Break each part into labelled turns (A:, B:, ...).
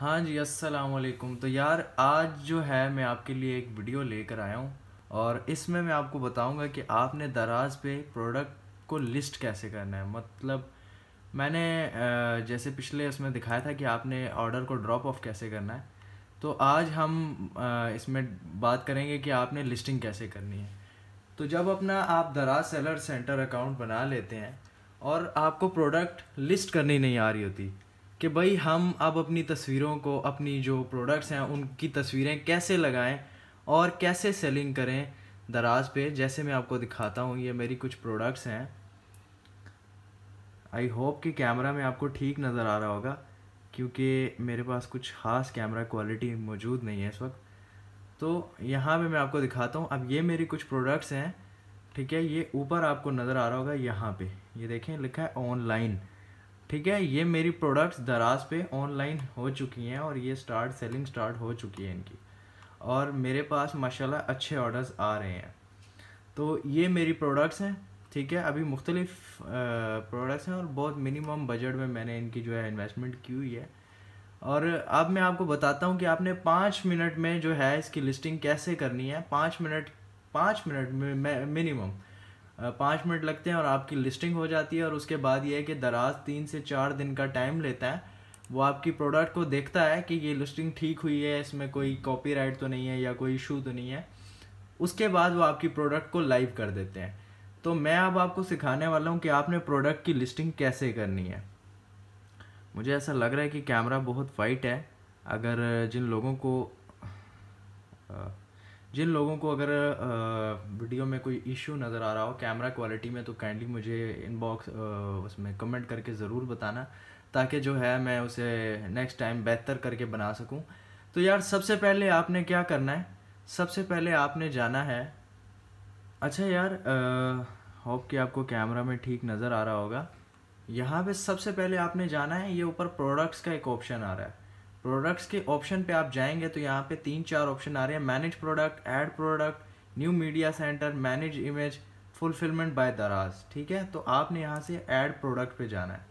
A: हाँ जी अस्सलाम वालेकुम तो यार आज जो है मैं आपके लिए एक वीडियो लेकर आया हूँ और इसमें मैं आपको बताऊँगा कि आपने दराज पे प्रोडक्ट को लिस्ट कैसे करना है मतलब मैंने जैसे पिछले उसमें दिखाया था कि आपने ऑर्डर को ड्रॉप ऑफ कैसे करना है तो आज हम इसमें बात करेंगे कि आपने लिस्टिंग कैसे करनी है तो जब अपना आप दराज सेलर सेंटर अकाउंट बना लेते हैं और आपको प्रोडक्ट लिस्ट करनी नहीं आ रही होती कि भाई हम अब अपनी तस्वीरों को अपनी जो प्रोडक्ट्स हैं उनकी तस्वीरें कैसे लगाएं और कैसे सेलिंग करें दराज पे जैसे मैं आपको दिखाता हूँ ये मेरी कुछ प्रोडक्ट्स हैं आई होप कि कैमरा में आपको ठीक नज़र आ रहा होगा क्योंकि मेरे पास कुछ ख़ास कैमरा क्वालिटी मौजूद नहीं है इस वक्त तो यहाँ पे मैं आपको दिखाता हूँ अब ये मेरी कुछ प्रोडक्ट्स हैं ठीक है ये ऊपर आपको नज़र आ रहा होगा यहाँ पे ये देखें लिखा है ऑनलाइन ठीक है ये मेरी प्रोडक्ट्स दराज पे ऑनलाइन हो चुकी हैं और ये स्टार्ट सेलिंग स्टार्ट हो चुकी है इनकी और मेरे पास माशाल्लाह अच्छे ऑर्डर्स आ रहे हैं तो ये मेरी प्रोडक्ट्स हैं ठीक है अभी मुख्तलिफ प्रोडक्ट्स हैं और बहुत मिनिमम बजट में मैंने इनकी जो है इन्वेस्टमेंट की हुई है और अब मैं आपको बताता हूँ कि आपने पाँच मिनट में जो है इसकी लिस्टिंग कैसे करनी है पाँच मिनट पाँच मिनट में मिनिमम पाँच मिनट लगते हैं और आपकी लिस्टिंग हो जाती है और उसके बाद ये है कि दराज तीन से चार दिन का टाइम लेता है वो आपकी प्रोडक्ट को देखता है कि ये लिस्टिंग ठीक हुई है इसमें कोई कॉपीराइट तो नहीं है या कोई इशू तो नहीं है उसके बाद वो आपकी प्रोडक्ट को लाइव कर देते हैं तो मैं अब आपको सिखाने वाला हूँ कि आपने प्रोडक्ट की लिस्टिंग कैसे करनी है मुझे ऐसा लग रहा है कि कैमरा बहुत वाइट है अगर जिन लोगों को जिन लोगों को अगर वीडियो में कोई इशू नज़र आ रहा हो कैमरा क्वालिटी में तो काइंडली मुझे इनबॉक्स उसमें कमेंट करके ज़रूर बताना ताकि जो है मैं उसे नेक्स्ट टाइम बेहतर करके बना सकूं तो यार सबसे पहले आपने क्या करना है सबसे पहले आपने जाना है अच्छा यार होप कि आपको कैमरा में ठीक नज़र आ रहा होगा यहाँ पे सबसे पहले आपने जाना है ये ऊपर प्रोडक्ट्स का एक ऑप्शन आ रहा है प्रोडक्ट्स के ऑप्शन पे आप जाएंगे तो यहाँ पे तीन चार ऑप्शन आ रहे हैं manage product add product new media centre manage image fulfilment by Daraz ठीक है तो आपने यहाँ से ऐड प्रोडक्ट पे जाना है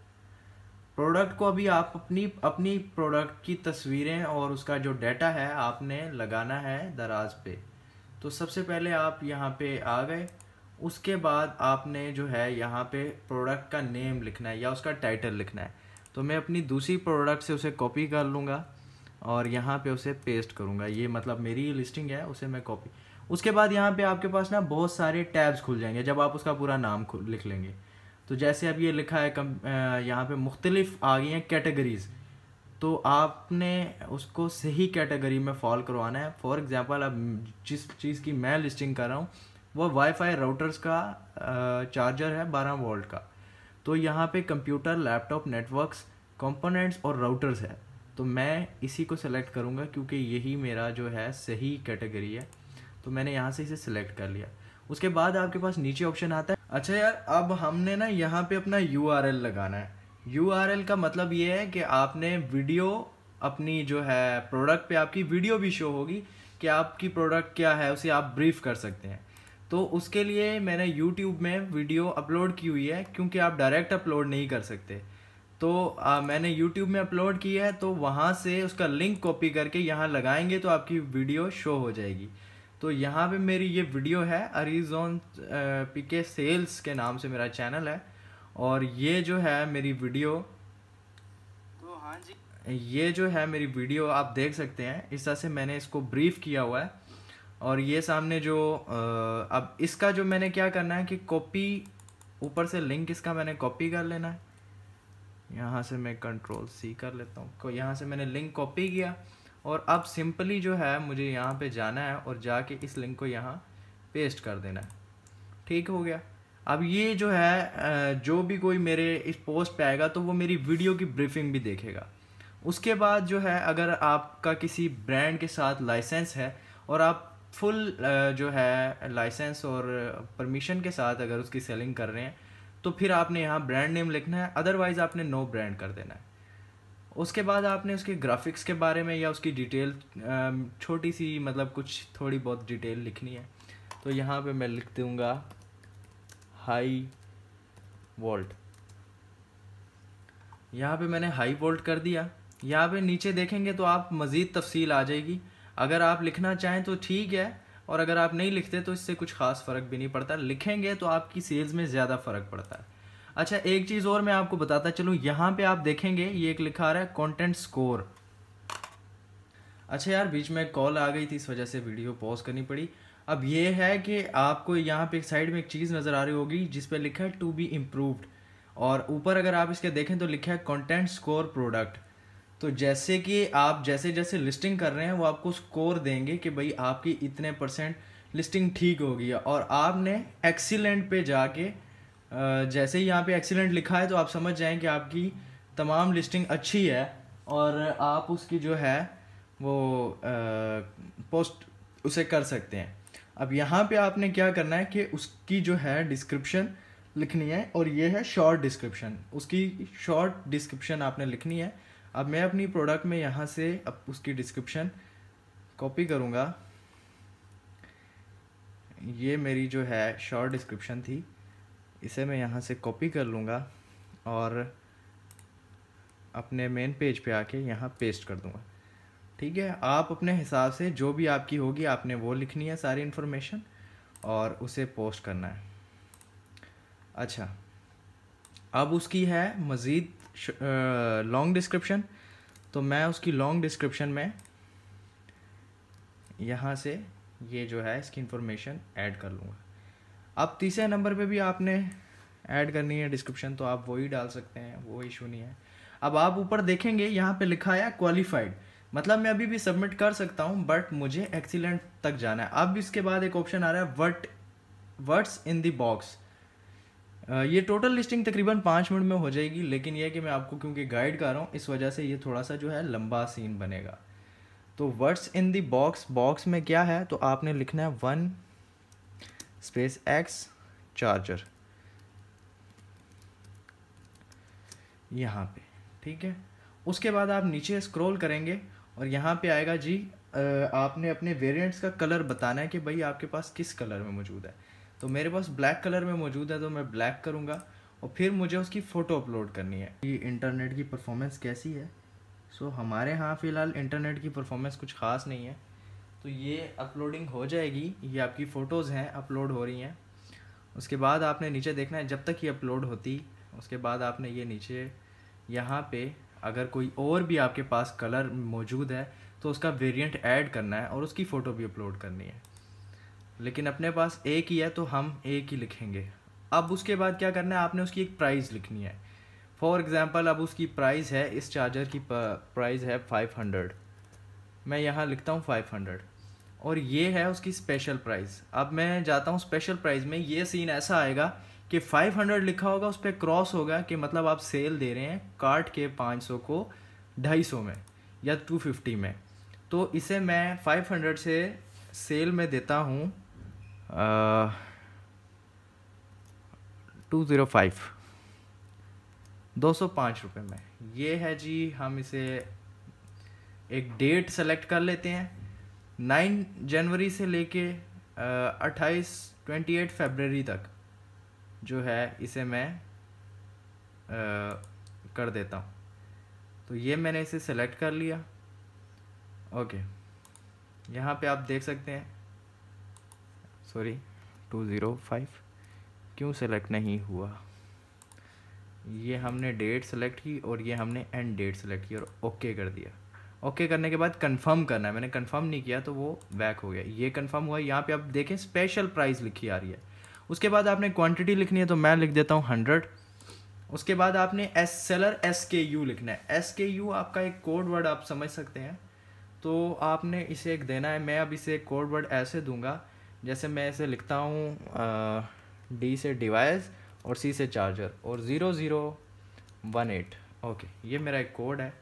A: प्रोडक्ट को अभी आप अपनी अपनी प्रोडक्ट की तस्वीरें और उसका जो डाटा है आपने लगाना है दराज पे तो सबसे पहले आप यहाँ पे आ गए उसके बाद आपने जो है यहाँ पे प्रोडक्ट का नेम लिखना है या उसका टाइटल लिखना है तो मैं अपनी दूसरी प्रोडक्ट से उसे कॉपी कर लूँगा और यहाँ पे उसे पेस्ट करूँगा ये मतलब मेरी लिस्टिंग है उसे मैं कॉपी उसके बाद यहाँ पे आपके पास ना बहुत सारे टैब्स खुल जाएंगे जब आप उसका पूरा नाम लिख लेंगे तो जैसे अब ये लिखा है कम यहाँ पर मुख्तलिफ आ गई हैं कैटेगरीज़ तो आपने उसको सही कैटेगरी में फॉल करवाना है फॉर एग्ज़ाम्पल अब जिस चीज़ की मैं लिस्टिंग कर रहा हूँ वह वाईफाई राउटर्स का चार्जर है बारह वोल्ट का तो यहाँ पे कंप्यूटर लैपटॉप नेटवर्क्स कंपोनेंट्स और राउटर्स है तो मैं इसी को सेलेक्ट करूँगा क्योंकि यही मेरा जो है सही कैटेगरी है तो मैंने यहाँ से इसे सिलेक्ट कर लिया उसके बाद आपके पास नीचे ऑप्शन आता है अच्छा यार अब हमने ना यहाँ पे अपना यू लगाना है यू का मतलब ये है कि आपने वीडियो अपनी जो है प्रोडक्ट पे आपकी वीडियो भी शो होगी कि आपकी प्रोडक्ट क्या है उसे आप ब्रीफ कर सकते हैं तो उसके लिए मैंने यूट्यूब में वीडियो अपलोड की हुई है क्योंकि आप डायरेक्ट अपलोड नहीं कर सकते तो आ, मैंने यूट्यूब में अपलोड किया है तो वहाँ से उसका लिंक कॉपी करके यहाँ लगाएंगे तो आपकी वीडियो शो हो जाएगी तो यहाँ पे मेरी ये वीडियो है अरीजोन पीके सेल्स के नाम से मेरा चैनल है और ये जो है मेरी वीडियो तो हाँ जी ये जो है मेरी वीडियो आप देख सकते हैं इस तरह से मैंने इसको ब्रीफ किया हुआ है और ये सामने जो अब इसका जो मैंने क्या करना है कि कॉपी ऊपर से लिंक इसका मैंने कॉपी कर लेना है यहाँ से मैं कंट्रोल सी कर लेता हूँ यहाँ से मैंने लिंक कॉपी किया और अब सिंपली जो है मुझे यहाँ पे जाना है और जाके इस लिंक को यहाँ पेस्ट कर देना है ठीक हो गया अब ये जो है जो भी कोई मेरे इस पोस्ट पे आएगा तो वो मेरी वीडियो की ब्रीफिंग भी देखेगा उसके बाद जो है अगर आपका किसी ब्रांड के साथ लाइसेंस है और आप फुल जो है लाइसेंस और परमिशन के साथ अगर उसकी सेलिंग कर रहे हैं तो फिर आपने यहाँ ब्रांड नेम लिखना है अदरवाइज़ आपने नो ब्रांड कर देना है उसके बाद आपने उसके ग्राफिक्स के बारे में या उसकी डिटेल छोटी सी मतलब कुछ थोड़ी बहुत डिटेल लिखनी है तो यहाँ पे मैं लिख दूँगा हाई वोल्ट यहाँ पे मैंने हाई वोल्ट कर दिया यहाँ पे नीचे देखेंगे तो आप मज़ीद तफसील आ जाएगी अगर आप लिखना चाहें तो ठीक है और अगर आप नहीं लिखते तो इससे कुछ खास फ़र्क भी नहीं पड़ता लिखेंगे तो आपकी सेल्स में ज़्यादा फ़र्क पड़ता है अच्छा एक चीज़ और मैं आपको बताता चलूँ यहाँ पे आप देखेंगे ये एक लिखा रहा है कंटेंट स्कोर अच्छा यार बीच में कॉल आ गई थी इस वजह से वीडियो पॉज करनी पड़ी अब ये है कि आपको यहाँ पे साइड में एक चीज़ नज़र आ रही होगी जिस पर लिखा है टू बी इम्प्रूव्ड और ऊपर अगर आप इसके देखें तो लिखा है कंटेंट स्कोर प्रोडक्ट तो जैसे कि आप जैसे जैसे लिस्टिंग कर रहे हैं वो आपको स्कोर देंगे कि भाई आपकी इतने परसेंट लिस्टिंग ठीक होगी और आपने एक्सीलेंट पे जाके जैसे ही यहाँ पे एक्सीलेंट लिखा है तो आप समझ जाएं कि आपकी तमाम लिस्टिंग अच्छी है और आप उसकी जो है वो आ, पोस्ट उसे कर सकते हैं अब यहाँ पे आपने क्या करना है कि उसकी जो है डिस्क्रिप्शन लिखनी है और ये है शॉर्ट डिस्क्रिप्शन उसकी शॉर्ट डिस्क्रिप्शन आपने लिखनी है अब मैं अपनी प्रोडक्ट में यहाँ से अब उसकी डिस्क्रिप्शन कॉपी करूँगा ये मेरी जो है शॉर्ट डिस्क्रिप्शन थी इसे मैं यहाँ से कॉपी कर लूँगा और अपने मेन पेज पे आके यहाँ पेस्ट कर दूँगा ठीक है आप अपने हिसाब से जो भी आपकी होगी आपने वो लिखनी है सारी इन्फॉर्मेशन और उसे पोस्ट करना है अच्छा अब उसकी है मज़ीद लॉन्ग डिस्क्रिप्शन तो मैं उसकी लॉन्ग डिस्क्रिप्शन में यहाँ से ये जो है इसकी इन्फॉर्मेशन ऐड कर लूँगा अब तीसरे नंबर पे भी आपने ऐड करनी है डिस्क्रिप्शन तो आप वही डाल सकते हैं वो इशू नहीं है अब आप ऊपर देखेंगे यहाँ पे लिखा है क्वालिफाइड मतलब मैं अभी भी सबमिट कर सकता हूँ बट मुझे एक्सीलेंट तक जाना है अब इसके बाद एक ऑप्शन आ रहा है what words in the box ये टोटल लिस्टिंग तकरीबन पाँच मिनट में हो जाएगी लेकिन यह कि मैं आपको क्योंकि गाइड कर रहा हूँ इस वजह से ये थोड़ा सा जो है लंबा सीन बनेगा तो words in the box box में क्या है तो आपने लिखना है वन स्पेस एक्स चार्जर यहाँ पे ठीक है उसके बाद आप नीचे स्क्रॉल करेंगे और यहाँ पे आएगा जी आपने अपने वेरिएंट्स का कलर बताना है कि भाई आपके पास किस कलर में मौजूद है तो मेरे पास ब्लैक कलर में मौजूद है तो मैं ब्लैक करूँगा और फिर मुझे उसकी फ़ोटो अपलोड करनी है कि इंटरनेट की परफॉर्मेंस कैसी है सो so, हमारे यहाँ फ़िलहाल इंटरनेट की परफॉर्मेंस कुछ ख़ास नहीं है तो ये अपलोडिंग हो जाएगी ये आपकी फ़ोटोज़ हैं अपलोड हो रही हैं उसके बाद आपने नीचे देखना है जब तक ये अपलोड होती उसके बाद आपने ये नीचे यहाँ पे अगर कोई और भी आपके पास कलर मौजूद है तो उसका वेरिएंट ऐड करना है और उसकी फ़ोटो भी अपलोड करनी है लेकिन अपने पास एक ही है तो हम एक ही लिखेंगे अब उसके बाद क्या करना है आपने उसकी एक प्राइस लिखनी है फॉर एग्ज़ाम्पल अब उसकी प्राइस है इस चार्जर की प्राइस है फाइव हंड्रेड मैं यहाँ लिखता हूँ फाइव हंड्रेड और ये है उसकी स्पेशल प्राइस अब मैं जाता हूँ स्पेशल प्राइस में ये सीन ऐसा आएगा कि फाइव हंड्रेड लिखा होगा उस पर क्रॉस होगा कि मतलब आप सेल दे रहे हैं कार्ट के पाँच सौ को ढाई सौ में या टू फिफ्टी में तो इसे मैं फ़ाइव हंड्रेड से सेल में देता हूँ टू ज़ीरो फाइव दो सौ पाँच रुपये में ये है जी हम इसे एक डेट सेलेक्ट कर लेते हैं नाइन जनवरी से लेके uh, अट्ठाईस ट्वेंटी एट फेबररी तक जो है इसे मैं आ, uh, कर देता हूँ तो ये मैंने इसे सेलेक्ट कर लिया ओके यहाँ पे आप देख सकते हैं सॉरी टू ज़ीरो फाइव क्यों सेलेक्ट नहीं हुआ ये हमने डेट सेलेक्ट की और ये हमने एंड डेट सेलेक्ट की और ओके कर दिया ओके करने के बाद कंफर्म करना है मैंने कंफर्म नहीं किया तो वो बैक हो गया ये कंफर्म हुआ यहाँ पे आप देखें स्पेशल प्राइस लिखी आ रही है उसके बाद आपने क्वांटिटी लिखनी है तो मैं लिख देता हूँ हंड्रेड उसके बाद आपने S seller S K U लिखना है एस के यू आपका एक कोड वर्ड आप समझ सकते हैं तो आपने इसे एक देना है मैं अब इसे कोड वर्ड ऐसे दूंगा जैसे मैं इसे लिखता हूँ डी से डिवाइस और सी से चार्जर और zero zero one eight okay ये मेरा एक कोड है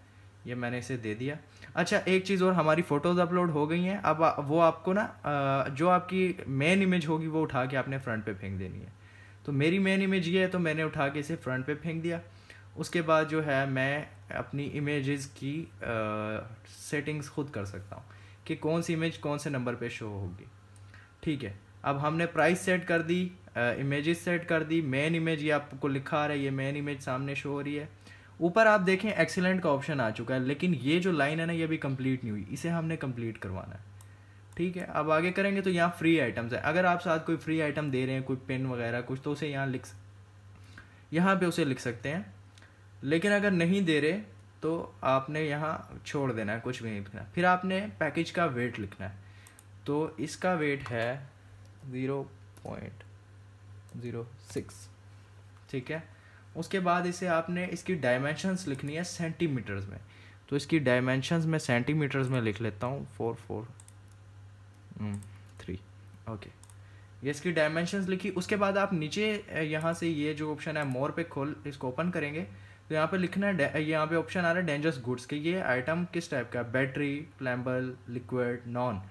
A: ये मैंने इसे दे दिया अच्छा एक चीज़ और हमारी फ़ोटोज़ अपलोड हो गई हैं अब वो आपको ना जो आपकी मेन इमेज होगी वो उठा के आपने फ्रंट पे फेंक देनी है तो मेरी मेन इमेज ये है तो मैंने उठा के इसे फ्रंट पे फेंक दिया उसके बाद जो है मैं अपनी इमेजेस की सेटिंग्स खुद कर सकता हूँ कि कौन सी इमेज कौन से नंबर पे शो होगी ठीक है अब हमने प्राइस सेट कर दी इमेजेस सेट कर दी मेन इमेज ये आपको लिखा आ रहा है ये मेन इमेज सामने शो हो रही है ऊपर आप देखें एक्सेलेंट का ऑप्शन आ चुका है लेकिन ये जो लाइन है ना ये अभी कंप्लीट नहीं हुई इसे हमने कंप्लीट करवाना है ठीक है अब आगे करेंगे तो यहाँ फ्री आइटम्स है अगर आप साथ कोई फ्री आइटम दे रहे हैं कोई पेन वगैरह कुछ तो उसे यहाँ लिख यहाँ पे उसे लिख सकते हैं लेकिन अगर नहीं दे रहे तो आपने यहाँ छोड़ देना है कुछ भी नहीं लिखना फिर आपने पैकेज का वेट लिखना है तो इसका वेट है ज़ीरो पॉइंट ज़ीरो सिक्स ठीक है उसके बाद इसे आपने इसकी डायमेंशंस लिखनी है सेंटीमीटर्स में तो इसकी डायमेंशंस मैं सेंटीमीटर्स में लिख लेता हूँ फोर फोर थ्री ओके ये इसकी डायमेंशंस लिखी उसके बाद आप नीचे यहाँ से ये जो ऑप्शन है मोर पे खोल इसको ओपन करेंगे तो यहाँ पे लिखना है यहाँ पे ऑप्शन आ रहा है डेंजरस गुड्स के ये आइटम किस टाइप का बैटरी प्लम्बल लिक्विड नॉन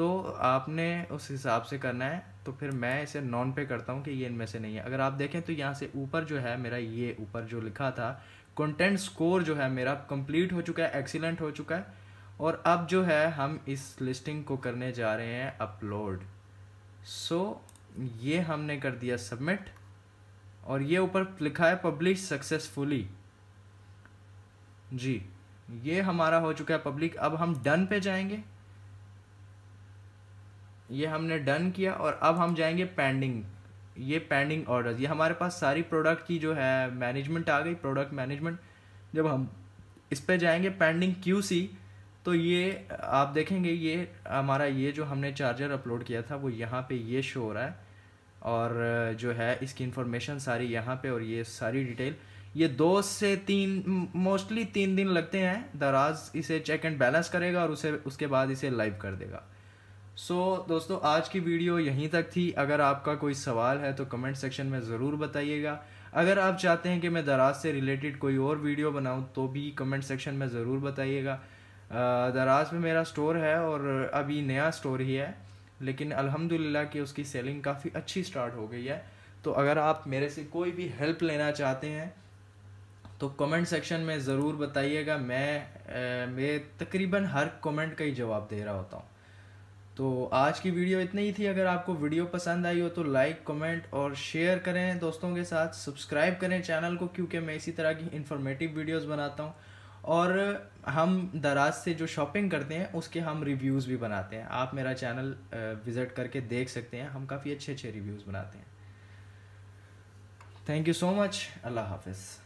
A: तो आपने उस हिसाब से करना है तो फिर मैं इसे नॉन पे करता हूँ कि ये इनमें से नहीं है अगर आप देखें तो यहाँ से ऊपर जो है मेरा ये ऊपर जो लिखा था कंटेंट स्कोर जो है मेरा कंप्लीट हो चुका है एक्सीलेंट हो चुका है और अब जो है हम इस लिस्टिंग को करने जा रहे हैं अपलोड सो so, ये हमने कर दिया सबमिट और ये ऊपर लिखा है पब्लिश सक्सेसफुली जी ये हमारा हो चुका है पब्लिक अब हम डन पे जाएंगे ये हमने डन किया और अब हम जाएंगे पेंडिंग ये पेंडिंग ऑर्डर ये हमारे पास सारी प्रोडक्ट की जो है मैनेजमेंट आ गई प्रोडक्ट मैनेजमेंट जब हम इस पर जाएंगे पेंडिंग क्यू सी तो ये आप देखेंगे ये हमारा ये जो हमने चार्जर अपलोड किया था वो यहाँ पे ये शो हो रहा है और जो है इसकी इन्फॉर्मेशन सारी यहाँ पे और ये सारी डिटेल ये दो से तीन मोस्टली तीन दिन लगते हैं दराज इसे चेक एंड बैलेंस करेगा और उसे उसके बाद इसे लाइव कर देगा सो so, दोस्तों आज की वीडियो यहीं तक थी अगर आपका कोई सवाल है तो कमेंट सेक्शन में ज़रूर बताइएगा अगर आप चाहते हैं कि मैं दराज से रिलेटेड कोई और वीडियो बनाऊं तो भी कमेंट सेक्शन में ज़रूर बताइएगा दराज में मेरा स्टोर है और अभी नया स्टोर ही है लेकिन अल्हम्दुलिल्लाह कि उसकी सेलिंग काफ़ी अच्छी स्टार्ट हो गई है तो अगर आप मेरे से कोई भी हेल्प लेना चाहते हैं तो कमेंट सेक्शन में ज़रूर बताइएगा मैं मैं तकरीबन हर कमेंट का ही जवाब दे रहा होता हूँ तो आज की वीडियो इतनी ही थी अगर आपको वीडियो पसंद आई हो तो लाइक कमेंट और शेयर करें दोस्तों के साथ सब्सक्राइब करें चैनल को क्योंकि मैं इसी तरह की इन्फॉर्मेटिव वीडियोस बनाता हूँ और हम दराज से जो शॉपिंग करते हैं उसके हम रिव्यूज़ भी बनाते हैं आप मेरा चैनल विज़िट करके देख सकते हैं हम काफ़ी अच्छे अच्छे रिव्यूज़ बनाते हैं थैंक यू सो मच अल्लाह हाफिज़